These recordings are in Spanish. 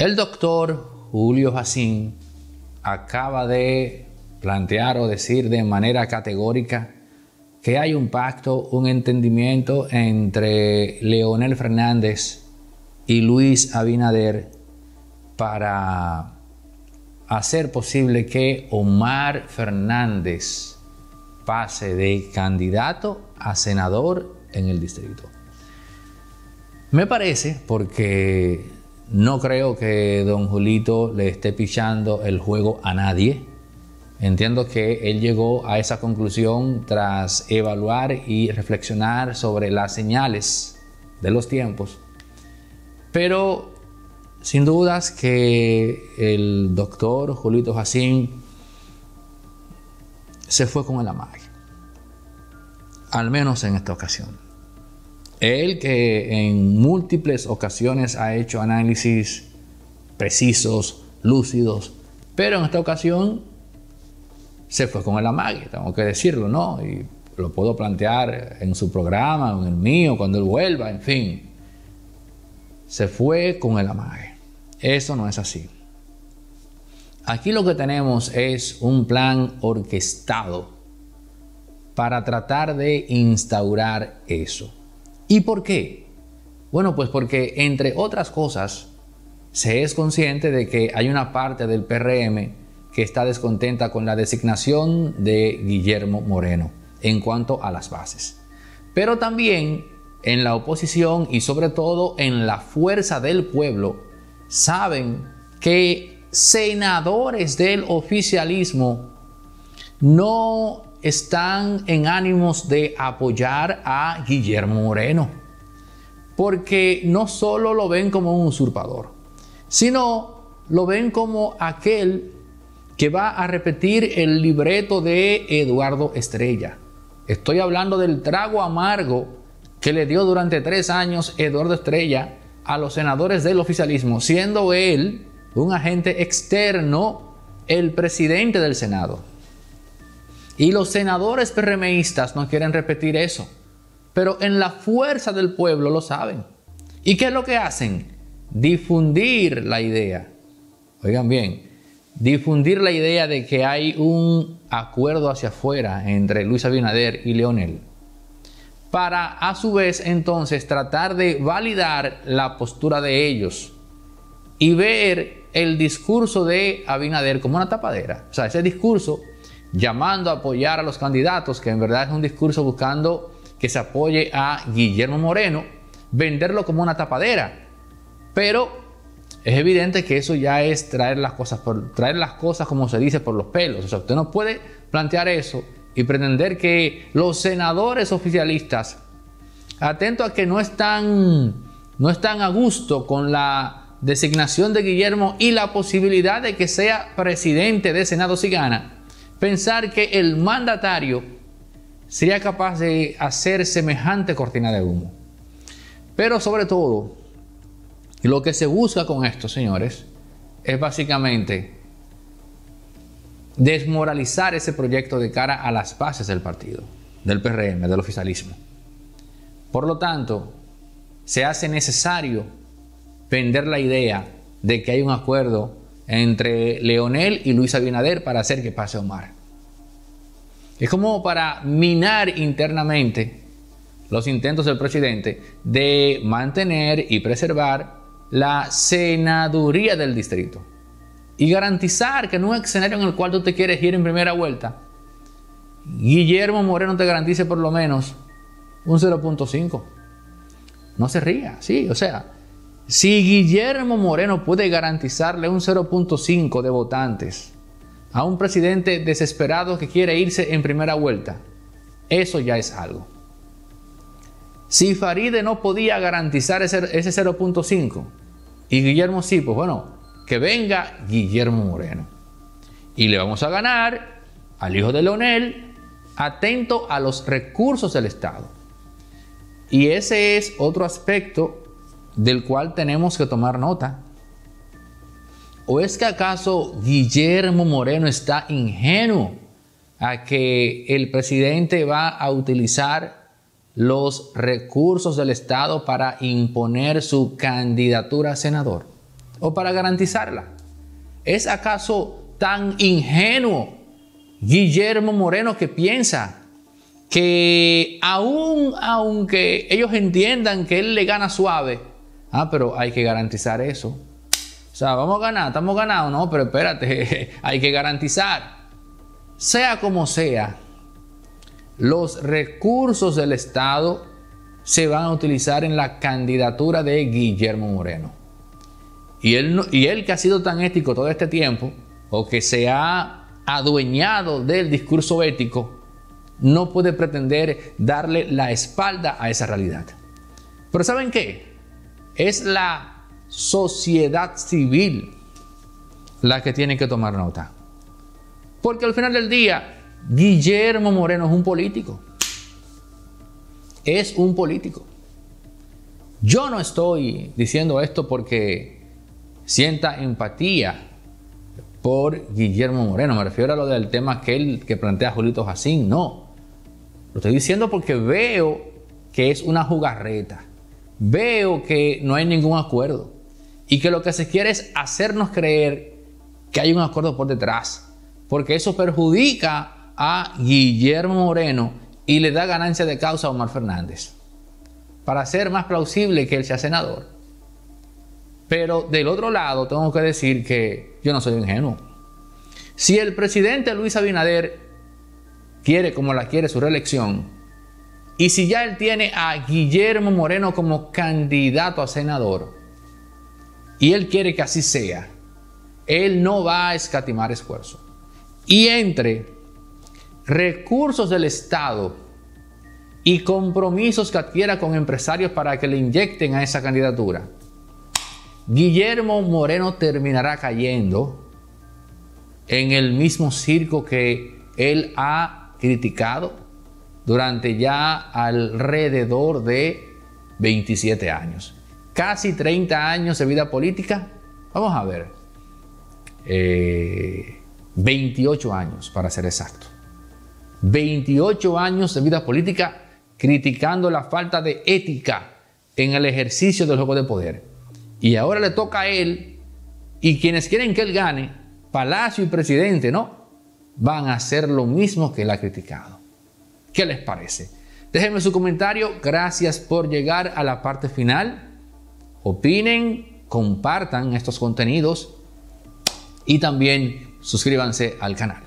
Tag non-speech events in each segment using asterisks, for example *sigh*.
El doctor Julio Jacín acaba de plantear o decir de manera categórica que hay un pacto, un entendimiento entre Leonel Fernández y Luis Abinader para hacer posible que Omar Fernández pase de candidato a senador en el distrito. Me parece, porque no creo que don Julito le esté pichando el juego a nadie. Entiendo que él llegó a esa conclusión tras evaluar y reflexionar sobre las señales de los tiempos. Pero sin dudas que el doctor Julito Jacín se fue con el amague, al menos en esta ocasión. Él que en múltiples ocasiones ha hecho análisis precisos, lúcidos, pero en esta ocasión se fue con el amague, tengo que decirlo, ¿no? Y lo puedo plantear en su programa, en el mío, cuando él vuelva, en fin. Se fue con el amague. Eso no es así. Aquí lo que tenemos es un plan orquestado para tratar de instaurar eso. ¿Y por qué? Bueno, pues porque entre otras cosas, se es consciente de que hay una parte del PRM que está descontenta con la designación de Guillermo Moreno en cuanto a las bases. Pero también en la oposición y sobre todo en la fuerza del pueblo saben que senadores del oficialismo no están en ánimos de apoyar a Guillermo Moreno, porque no solo lo ven como un usurpador, sino lo ven como aquel que va a repetir el libreto de Eduardo Estrella. Estoy hablando del trago amargo que le dio durante tres años Eduardo Estrella a los senadores del oficialismo, siendo él un agente externo, el presidente del Senado. Y los senadores PRMistas no quieren repetir eso. Pero en la fuerza del pueblo lo saben. ¿Y qué es lo que hacen? Difundir la idea. Oigan bien, difundir la idea de que hay un acuerdo hacia afuera entre Luis Abinader y Leonel. Para a su vez entonces tratar de validar la postura de ellos y ver el discurso de Abinader como una tapadera. O sea, ese discurso llamando a apoyar a los candidatos, que en verdad es un discurso buscando que se apoye a Guillermo Moreno, venderlo como una tapadera. Pero es evidente que eso ya es traer las cosas, por, traer las cosas como se dice por los pelos. O sea, usted no puede plantear eso y pretender que los senadores oficialistas, atento a que no están, no están a gusto con la designación de Guillermo y la posibilidad de que sea presidente de Senado si gana, pensar que el mandatario sería capaz de hacer semejante cortina de humo. Pero sobre todo, lo que se busca con esto, señores, es básicamente desmoralizar ese proyecto de cara a las bases del partido, del PRM, del oficialismo. Por lo tanto, se hace necesario vender la idea de que hay un acuerdo entre Leonel y Luis Abinader para hacer que pase Omar. Es como para minar internamente los intentos del presidente de mantener y preservar la senaduría del distrito y garantizar que en un escenario en el cual tú te quieres ir en primera vuelta, Guillermo Moreno te garantice por lo menos un 0.5. No se ría, sí, o sea, si Guillermo Moreno puede garantizarle un 0.5 de votantes a un presidente desesperado que quiere irse en primera vuelta, eso ya es algo. Si Faride no podía garantizar ese, ese 0.5 y Guillermo sí, pues bueno, que venga Guillermo Moreno. Y le vamos a ganar al hijo de Leonel, atento a los recursos del Estado. Y ese es otro aspecto del cual tenemos que tomar nota. ¿O es que acaso Guillermo Moreno está ingenuo a que el presidente va a utilizar los recursos del Estado para imponer su candidatura a senador o para garantizarla? ¿Es acaso tan ingenuo Guillermo Moreno que piensa que aún aunque ellos entiendan que él le gana suave, Ah, pero hay que garantizar eso. O sea, vamos a ganar, estamos ganados, no, pero espérate, *laughs* hay que garantizar. Sea como sea, los recursos del Estado se van a utilizar en la candidatura de Guillermo Moreno. Y él, y él que ha sido tan ético todo este tiempo, o que se ha adueñado del discurso ético, no puede pretender darle la espalda a esa realidad. Pero ¿saben qué? Es la sociedad civil la que tiene que tomar nota. Porque al final del día, Guillermo Moreno es un político. Es un político. Yo no estoy diciendo esto porque sienta empatía por Guillermo Moreno. Me refiero a lo del tema que, que plantea Julito Jacín. No. Lo estoy diciendo porque veo que es una jugarreta veo que no hay ningún acuerdo y que lo que se quiere es hacernos creer que hay un acuerdo por detrás, porque eso perjudica a Guillermo Moreno y le da ganancia de causa a Omar Fernández, para ser más plausible que él sea senador. Pero del otro lado, tengo que decir que yo no soy ingenuo. Si el presidente Luis Abinader quiere como la quiere su reelección, y si ya él tiene a Guillermo Moreno como candidato a senador, y él quiere que así sea, él no va a escatimar esfuerzo. Y entre recursos del Estado y compromisos que adquiera con empresarios para que le inyecten a esa candidatura, Guillermo Moreno terminará cayendo en el mismo circo que él ha criticado, durante ya alrededor de 27 años. Casi 30 años de vida política. Vamos a ver. 28 eh, años, para ser exacto. 28 años de vida política criticando la falta de ética en el ejercicio del juego de poder. Y ahora le toca a él y quienes quieren que él gane, Palacio y presidente, ¿no? Van a hacer lo mismo que él ha criticado. ¿Qué les parece? Déjenme su comentario. Gracias por llegar a la parte final. Opinen, compartan estos contenidos y también suscríbanse al canal.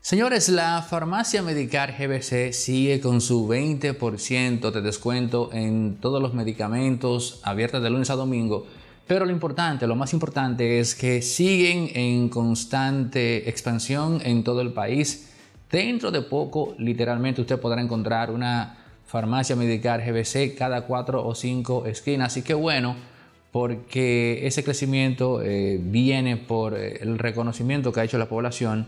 Señores, la farmacia Medicar GBC sigue con su 20% de descuento en todos los medicamentos abiertos de lunes a domingo. Pero lo importante, lo más importante es que siguen en constante expansión en todo el país Dentro de poco, literalmente, usted podrá encontrar una farmacia medical GBC cada cuatro o cinco esquinas. Así que bueno, porque ese crecimiento eh, viene por eh, el reconocimiento que ha hecho la población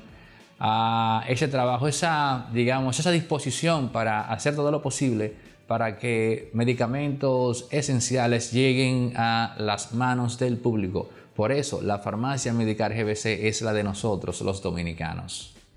a ah, ese trabajo, esa, digamos, esa disposición para hacer todo lo posible para que medicamentos esenciales lleguen a las manos del público. Por eso, la farmacia medical GBC es la de nosotros, los dominicanos.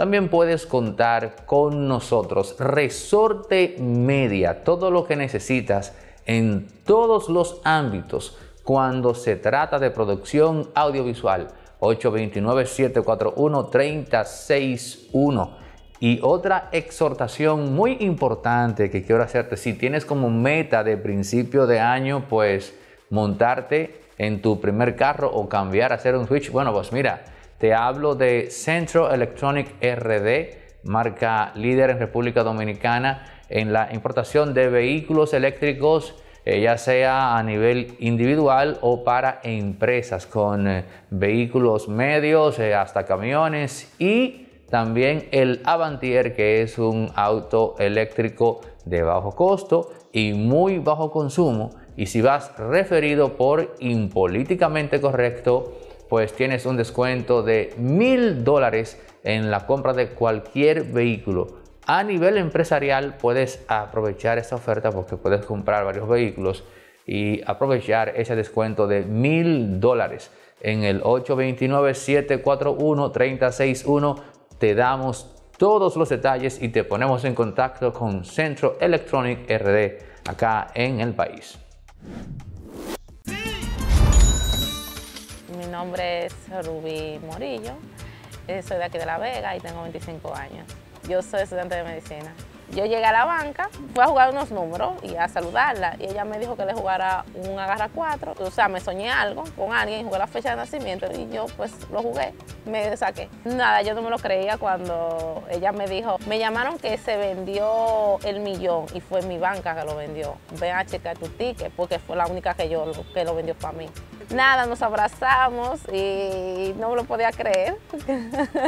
también puedes contar con nosotros. Resorte Media, todo lo que necesitas en todos los ámbitos cuando se trata de producción audiovisual. 829-741-3061. Y otra exhortación muy importante que quiero hacerte, si tienes como meta de principio de año, pues montarte en tu primer carro o cambiar, hacer un switch, bueno, pues mira, te hablo de Centro Electronic RD, marca líder en República Dominicana en la importación de vehículos eléctricos, eh, ya sea a nivel individual o para empresas, con eh, vehículos medios, eh, hasta camiones y también el Avantier, que es un auto eléctrico de bajo costo y muy bajo consumo. Y si vas referido por impolíticamente correcto, pues tienes un descuento de mil dólares en la compra de cualquier vehículo. A nivel empresarial puedes aprovechar esta oferta porque puedes comprar varios vehículos y aprovechar ese descuento de mil dólares en el 829-741-361. Te damos todos los detalles y te ponemos en contacto con Centro Electronic RD acá en el país. mi nombre es Rubí Morillo, eh, soy de aquí de La Vega y tengo 25 años. Yo soy estudiante de medicina. Yo llegué a la banca, fui a jugar unos números y a saludarla. Y ella me dijo que le jugara un agarra cuatro. O sea, me soñé algo con alguien, jugué la fecha de nacimiento y yo pues lo jugué, me saqué. Nada, yo no me lo creía cuando ella me dijo, me llamaron que se vendió el millón y fue mi banca que lo vendió. Ven a checar tu ticket porque fue la única que yo que lo vendió para mí. Nada, nos abrazamos y no me lo podía creer. *laughs*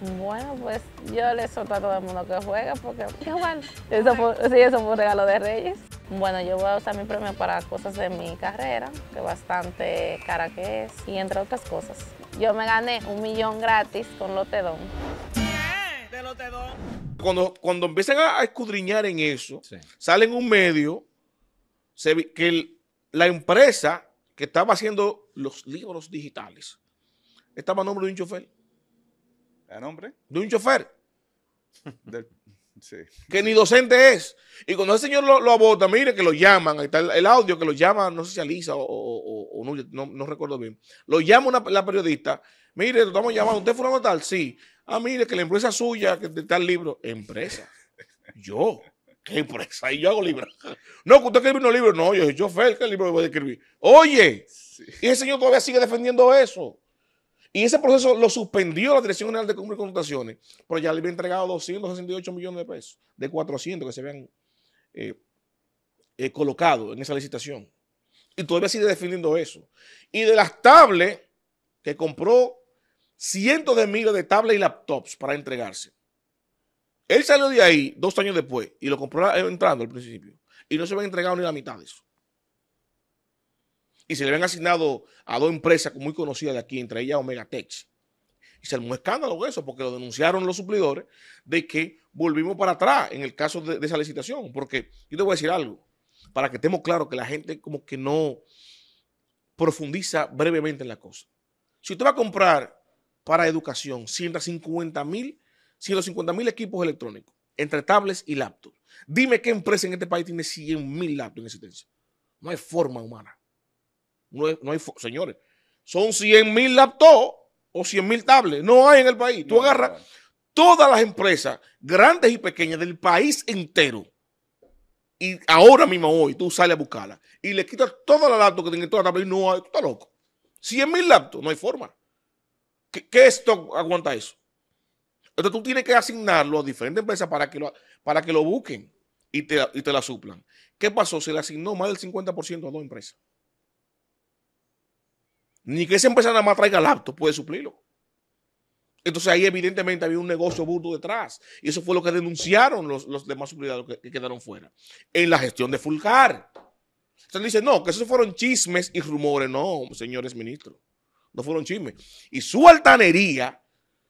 Bueno, pues yo le solto a todo el mundo que juega, porque igual, *laughs* eso sí, eso fue un regalo de Reyes. Bueno, yo voy a usar mi premio para cosas de mi carrera, que bastante cara que es, y entre otras cosas. Yo me gané un millón gratis con Lotedón. De Lotedón. Cuando, cuando empiezan a escudriñar en eso, sale en un medio que la empresa que estaba haciendo los libros digitales estaba a nombre de un chofer. ¿A nombre? De un chofer. sí. Que ni docente es. Y cuando ese señor lo, abota, mire que lo llaman, ahí está el, audio que lo llama, no sé si Alisa o, no, recuerdo bien. Lo llama una, la periodista, mire, lo estamos llamando, ¿usted fue tal? Sí. Ah, mire, que la empresa suya, que está el libro. Empresa. Yo. ¿Qué empresa? Y yo hago libros. No, que usted escribe un libro, No, yo soy chofer, ¿qué libro voy a escribir? Oye, y ese señor todavía sigue defendiendo eso. Y ese proceso lo suspendió la Dirección General de Compras y Contrataciones, pero ya le había entregado 268 millones de pesos, de 400 que se habían eh, eh, colocado en esa licitación. Y todavía sigue defendiendo eso. Y de las tablets que compró cientos de miles de tablets y laptops para entregarse. Él salió de ahí dos años después y lo compró entrando al principio. Y no se había entregado ni la mitad de eso y se le habían asignado a dos empresas muy conocidas de aquí, entre ellas Omega Tech. Y se armó escándalo eso, porque lo denunciaron los suplidores de que volvimos para atrás en el caso de, esa licitación. Porque yo te voy a decir algo, para que estemos claros que la gente como que no profundiza brevemente en la cosa. Si usted va a comprar para educación 150 mil, 150 mil equipos electrónicos, entre tablets y laptops, dime qué empresa en este país tiene 100 mil laptops en existencia. No hay forma humana. No hay, señores, son 100 mil laptops o 100 mil tablets. No hay en el país. Tú agarras todas las empresas, grandes y pequeñas, del país entero. Y ahora mismo, hoy, tú sales a buscarlas y le quitas todas las laptops que tienen toda la tablet no hay. Tú estás loco. 100 mil laptops, no hay forma. ¿Qué, ¿Qué, esto aguanta eso? Entonces tú tienes que asignarlo a diferentes empresas para que lo, para que lo busquen y te, y te la suplan. ¿Qué pasó? Se le asignó más del 50% a dos empresas. Ni que esa empresa nada más traiga laptop, puede suplirlo. Entonces ahí evidentemente había un negocio burdo detrás. Y eso fue lo que denunciaron los, demás suplidados que, quedaron fuera. En la gestión de Fulcar. Entonces dice no, que esos fueron chismes y rumores. No, señores ministros. No fueron chismes. Y su altanería,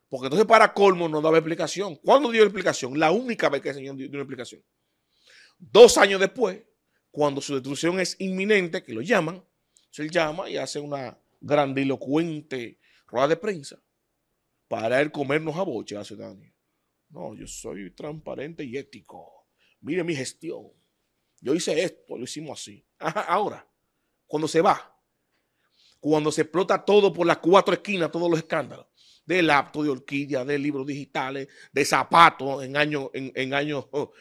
porque entonces para colmo no daba explicación. ¿Cuándo dio explicación? La única vez que el señor dio una explicación. Dos años después, cuando su destrucción es inminente, que lo llaman, se llama y hace una grandilocuente rueda de prensa para él comernos a boche hace Dani. No, yo soy transparente y ético. Mire mi gestión. Yo hice esto, lo hicimos así. ahora, cuando se va, cuando se explota todo por las cuatro esquinas, todos los escándalos, del laptop, de orquídea, de libros digitales, de zapatos en años en, *laughs*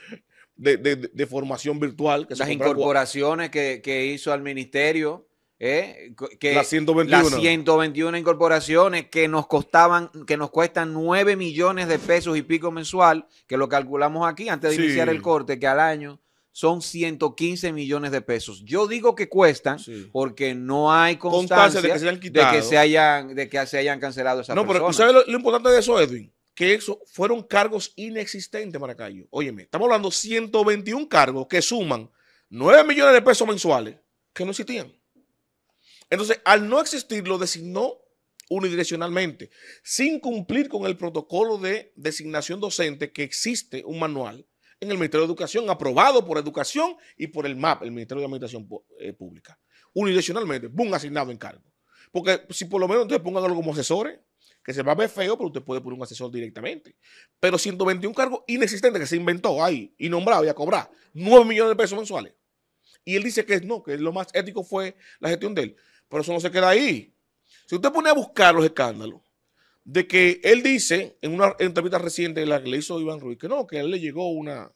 de, formación virtual. Que las incorporaciones que, que hizo al ministerio ¿Eh? que las 121. incorporaciones que nos costaban, que nos cuestan 9 millones de pesos y pico mensual, que lo calculamos aquí antes de iniciar el corte, que al año son 115 millones de pesos. Yo digo que cuestan porque no hay constancia, de, que se hayan de que se hayan, cancelado esas No, pero ¿sabes lo, importante de eso, Edwin? Que eso fueron cargos inexistentes, Maracayo. Óyeme, estamos hablando de 121 cargos que suman 9 millones de pesos mensuales que no existían. Entonces, al no existir, lo designó unidireccionalmente, sin cumplir con el protocolo de designación docente que existe un manual en el Ministerio de Educación, aprobado por Educación y por el MAP, el Ministerio de Administración eh, Pública. Unidireccionalmente, boom, asignado en cargo. Porque si por lo menos ustedes pongan algo como asesores, que se va a ver feo, pero usted puede poner un asesor directamente. Pero 121 cargos inexistentes que se inventó ahí, y nombrado y a cobrar 9 millones de pesos mensuales. Y él dice que no, que lo más ético fue la gestión de él. Pero eso no se queda ahí. Si usted pone a buscar los escándalos, de que él dice en una entrevista reciente en la que le hizo Iván Ruiz que no, que a él le llegó una,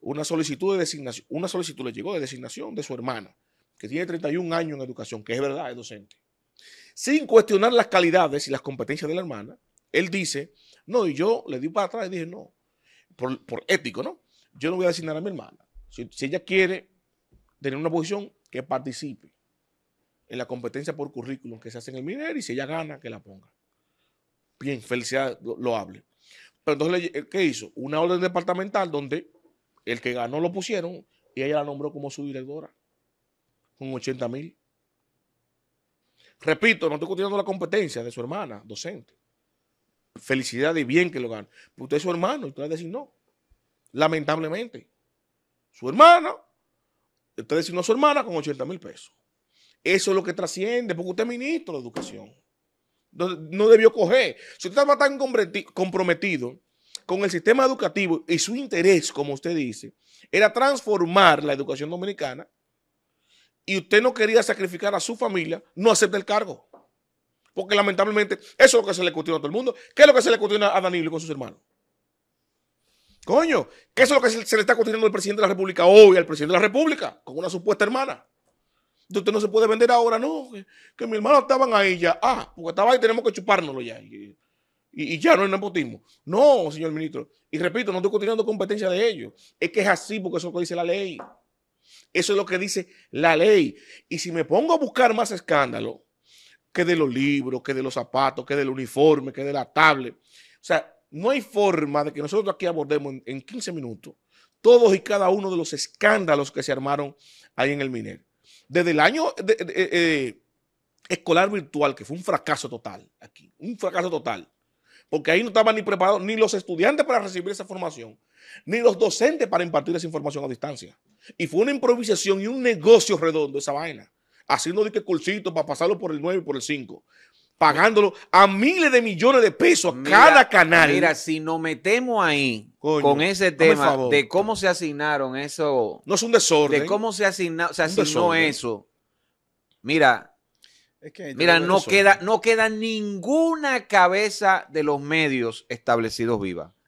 una solicitud de designación, una solicitud le llegó de designación de su hermana, que tiene 31 años en educación, que es verdad, es docente. Sin cuestionar las calidades y las competencias de la hermana, él dice, no, y yo le di para atrás y dije, no, por, ético, ¿no? Yo no voy a designar a mi hermana. si ella quiere tener una posición, que participe en la competencia por currículum que se hace en el minero, y si ella gana, que la ponga. Bien, felicidad, lo, hable. Pero entonces, eh, ¿qué hizo? Una orden departamental donde el que ganó lo pusieron y ella la nombró como su directora con 80 mil. Repito, no estoy cuestionando la competencia de su hermana, docente. Felicidad y bien que lo gane. Pero usted es su hermano y usted decir no. Lamentablemente. Su hermana, usted designó a su hermana con 80 mil pesos. Eso es lo que trasciende, porque usted es ministro de educación. No, debió coger. Si usted estaba tan comprometido con el sistema educativo y su interés, como usted dice, era transformar la educación dominicana y usted no quería sacrificar a su familia, no acepta el cargo. Porque lamentablemente eso es lo que se le cuestiona a todo el mundo. ¿Qué es lo que se le cuestiona a Danilo y con sus hermanos? Coño, ¿qué es lo que se le está cuestionando al presidente de la República hoy, al presidente de la República, con una supuesta hermana? Usted no se puede vender ahora, no. Que, mis hermanos estaban ahí ya. Ah, porque estaba ahí, tenemos que chupárnoslo ya. Y, ya no es nepotismo. No, señor ministro. Y repito, no estoy continuando competencia de ellos. Es que es así porque eso es lo que dice la ley. Eso es lo que dice la ley. Y si me pongo a buscar más escándalo, que de los libros, que de los zapatos, que del uniforme, que de la tablet. O sea, no hay forma de que nosotros aquí abordemos en, en 15 minutos todos y cada uno de los escándalos que se armaron ahí en el Miner. Desde el año eh, eh, escolar virtual, que fue un fracaso total aquí, un fracaso total, porque ahí no estaban ni preparados ni los estudiantes para recibir esa formación, ni los docentes para impartir esa información a distancia. Y fue una improvisación y un negocio redondo esa vaina, haciendo de que cursitos para pasarlo por el 9 y por el 5 pagándolo a miles de millones de pesos a cada canal. Mira, si nos metemos ahí con ese tema de cómo se asignaron eso. No es un desorden. De cómo se, asigna, asignó eso. Mira, mira, no queda, no queda ninguna cabeza de los medios establecidos viva.